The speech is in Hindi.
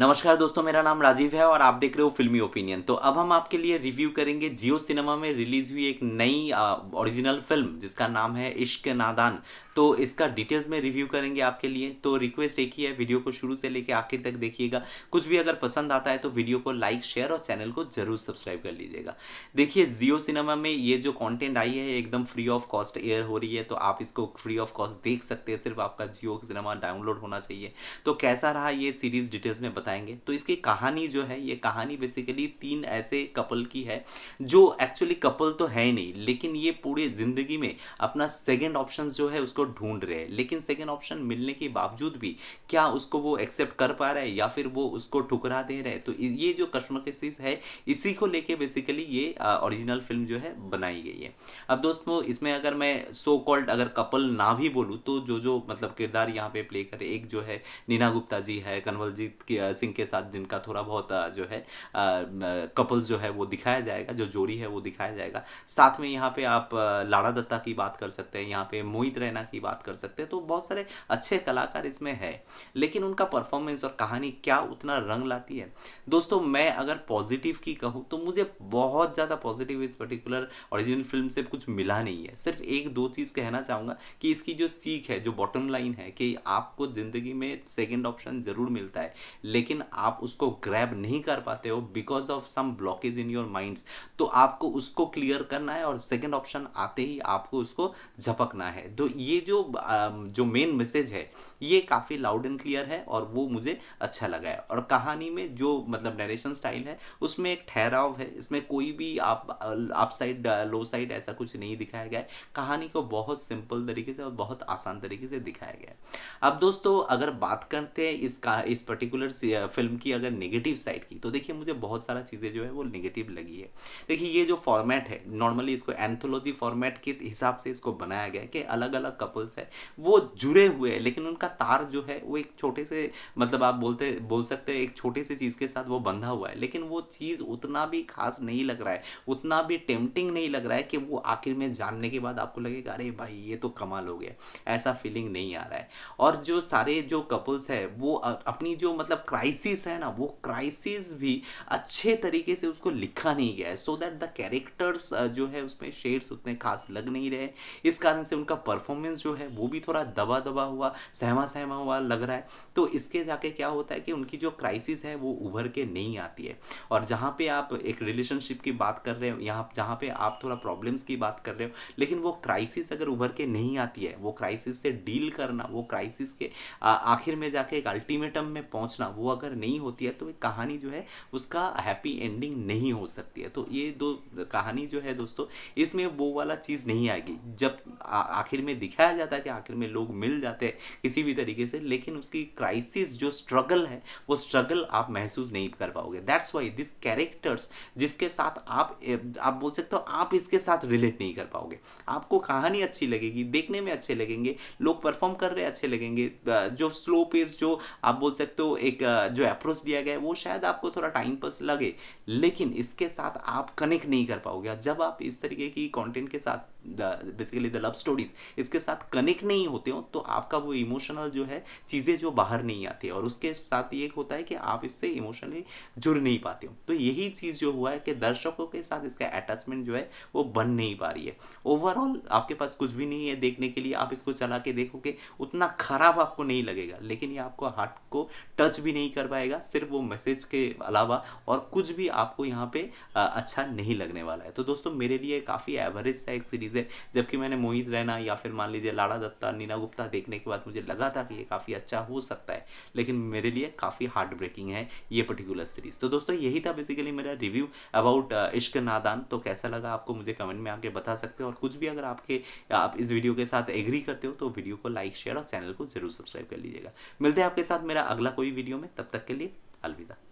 नमस्कार दोस्तों मेरा नाम राजीव है और आप देख रहे हो फिल्मी ओपिनियन तो अब हम आपके लिए रिव्यू करेंगे जियो सिनेमा में रिलीज हुई एक नई ओरिजिनल फिल्म जिसका नाम है इश्क नादान तो इसका डिटेल्स में रिव्यू करेंगे आपके लिए तो रिक्वेस्ट एक ही है वीडियो को शुरू से लेकर आखिर तक देखिएगा कुछ भी अगर पसंद आता है तो वीडियो को लाइक शेयर और चैनल को जरूर सब्सक्राइब कर लीजिएगा देखिए जियो सिनेमा में ये जो कॉन्टेंट आई है एकदम फ्री ऑफ कॉस्ट एयर हो रही है तो आप इसको फ्री ऑफ कॉस्ट देख सकते हैं सिर्फ आपका जियो सिनेमा डाउनलोड होना चाहिए तो कैसा रहा ये सीरीज डिटेल्स में बता बताएंगे तो इसकी कहानी जो है ये कहानी बेसिकली तीन ऐसे कपल की है जो एक्चुअली कपल तो है ही नहीं लेकिन ये पूरे ज़िंदगी में अपना सेकेंड ऑप्शन जो है उसको ढूंढ रहे हैं लेकिन सेकेंड ऑप्शन मिलने के बावजूद भी क्या उसको वो एक्सेप्ट कर पा रहा है या फिर वो उसको ठुकरा दे रहे हैं तो ये जो कश्मकशीज है इसी को लेके बेसिकली ये ओरिजिनल फिल्म जो है बनाई गई है अब दोस्तों इसमें अगर मैं सो so कॉल्ड अगर कपल ना भी बोलूँ तो जो जो मतलब किरदार यहाँ पे प्ले करे एक जो है नीना गुप्ता जी है कन्वलजीत सिंह के साथ जिनका थोड़ा बहुत जो है कपल्स जो है वो दिखाया जाएगा जो जोड़ी है वो दिखाया जाएगा साथ में यहाँ पे आप लाड़ा दत्ता की बात कर सकते हैं यहाँ पे मोहित रैना की बात कर सकते हैं तो बहुत सारे अच्छे कलाकार इसमें है लेकिन उनका परफॉर्मेंस और कहानी क्या उतना रंग लाती है दोस्तों मैं अगर पॉजिटिव की कहूँ तो मुझे बहुत ज़्यादा पॉजिटिव इस पर्टिकुलर ओरिजिनल फिल्म से कुछ मिला नहीं है सिर्फ एक दो चीज़ कहना चाहूँगा कि इसकी जो सीख है जो बॉटम लाइन है कि आपको ज़िंदगी में सेकेंड ऑप्शन ज़रूर मिलता है लेकिन आप उसको ग्रैब नहीं कर पाते हो because of some blockage in your minds तो आपको उसको क्लियर करना है और सेकेंड ऑप्शन आते ही आपको उसको झपकना है तो ये जो जो मेन मैसेज है ये काफ़ी लाउड एंड क्लियर है और वो मुझे अच्छा लगा है और कहानी में जो मतलब नरेशन स्टाइल है उसमें एक ठहराव है इसमें कोई भी आप आप साइड लो साइड ऐसा कुछ नहीं दिखाया गया है कहानी को बहुत सिंपल तरीके से और बहुत आसान तरीके से दिखाया गया है अब दोस्तों अगर बात करते हैं इस का इस पर्टिकुलर फिल्म की अगर नेगेटिव साइड की तो देखिए मुझे बहुत सारा चीज़ें जो है वो नेगेटिव लगी है देखिए ये जो फॉर्मेट है नॉर्मली इसको एंथोलॉजी फॉर्मेट के हिसाब से इसको बनाया गया है कि अलग अलग कपल्स है वो जुड़े हुए हैं लेकिन उनका तार जो है वो एक छोटे से मतलब आप बोलते बोल सकते हैं एक छोटे से चीज़ के साथ वो बंधा हुआ है लेकिन वो चीज़ उतना भी खास नहीं लग रहा है उतना भी टेम्पटिंग नहीं लग रहा है कि वो आखिर में जानने के बाद आपको लगेगा अरे भाई ये तो कमाल हो गया ऐसा फीलिंग नहीं आ रहा है और जो सारे जो कपल्स है वो अपनी जो मतलब क्राइसिस है ना वो क्राइसिस भी अच्छे तरीके से उसको लिखा नहीं गया है सो दैट द कैरेक्टर्स जो है उसमें शेड्स उतने खास लग नहीं रहे इस कारण से उनका परफॉर्मेंस जो है वो भी थोड़ा दबा दबा हुआ सहमा सहमा हुआ लग रहा है तो इसके जाके क्या होता है कि उनकी जो क्राइसिस है वो उभर के नहीं आती है और जहाँ पे आप एक रिलेशनशिप की बात कर रहे हो यहाँ जहाँ पे आप थोड़ा प्रॉब्लम्स की बात कर रहे हो लेकिन वो क्राइसिस अगर उभर के नहीं आती है वो क्राइसिस से डील करना वो क्राइसिस के आखिर में जाके एक अल्टीमेटम में पहुँचना वो वो अगर नहीं होती है तो एक कहानी जो है उसका हैप्पी एंडिंग नहीं हो सकती है तो ये दो कहानी जो है दोस्तों इसमें वो वाला चीज़ नहीं आएगी जब आखिर में दिखाया जाता है कि आखिर में लोग मिल जाते हैं किसी भी तरीके से लेकिन उसकी क्राइसिस जो स्ट्रगल है वो स्ट्रगल आप महसूस नहीं कर पाओगे दैट्स वाई दिस कैरेक्टर्स जिसके साथ आप आप बोल सकते हो आप इसके साथ रिलेट नहीं कर पाओगे आपको कहानी अच्छी लगेगी देखने में अच्छे लगेंगे लोग परफॉर्म कर रहे अच्छे लगेंगे जो स्लो पेस जो आप बोल सकते हो एक आ, जो अप्रोच दिया गया है वो शायद आपको थोड़ा टाइम पास लगे लेकिन इसके साथ आप कनेक्ट नहीं कर पाओगे जब आप इस तरीके की कंटेंट के साथ बेसिकली द लव स्टोरीज इसके साथ कनेक्ट नहीं होते हो तो आपका वो इमोशनल जो है चीज़ें जो बाहर नहीं आती और उसके साथ ये होता है कि आप इससे इमोशनली जुड़ नहीं पाते हो तो यही चीज़ जो हुआ है कि दर्शकों के साथ इसका अटैचमेंट जो है वो बन नहीं पा रही है ओवरऑल आपके पास कुछ भी नहीं है देखने के लिए आप इसको चला के देखोगे उतना खराब आपको नहीं लगेगा लेकिन ये आपको हार्ट को टच भी नहीं कर पाएगा सिर्फ वो मैसेज के अलावा और कुछ भी आपको यहाँ पे अच्छा नहीं लगने वाला है तो दोस्तों मेरे लिए काफ़ी एवरेज सा एक सीरीज़ है जबकि मैंने मोहित रैना या फिर मान लीजिए लाड़ा दत्ता नीना गुप्ता देखने के बाद मुझे लगा था कि ये काफ़ी अच्छा हो सकता है लेकिन मेरे लिए काफ़ी हार्ट ब्रेकिंग है ये पर्टिकुलर सीरीज़ तो दोस्तों यही था बेसिकली मेरा रिव्यू अबाउट uh, इश्क नादान तो कैसा लगा आपको मुझे कमेंट में आके बता सकते हो और कुछ भी अगर आपके आप इस वीडियो के साथ एग्री करते हो तो वीडियो को लाइक शेयर और चैनल को जरूर सब्सक्राइब कर लीजिएगा मिलते हैं आपके साथ मेरा अगला कोई वीडियो में तब तक के लिए अलविदा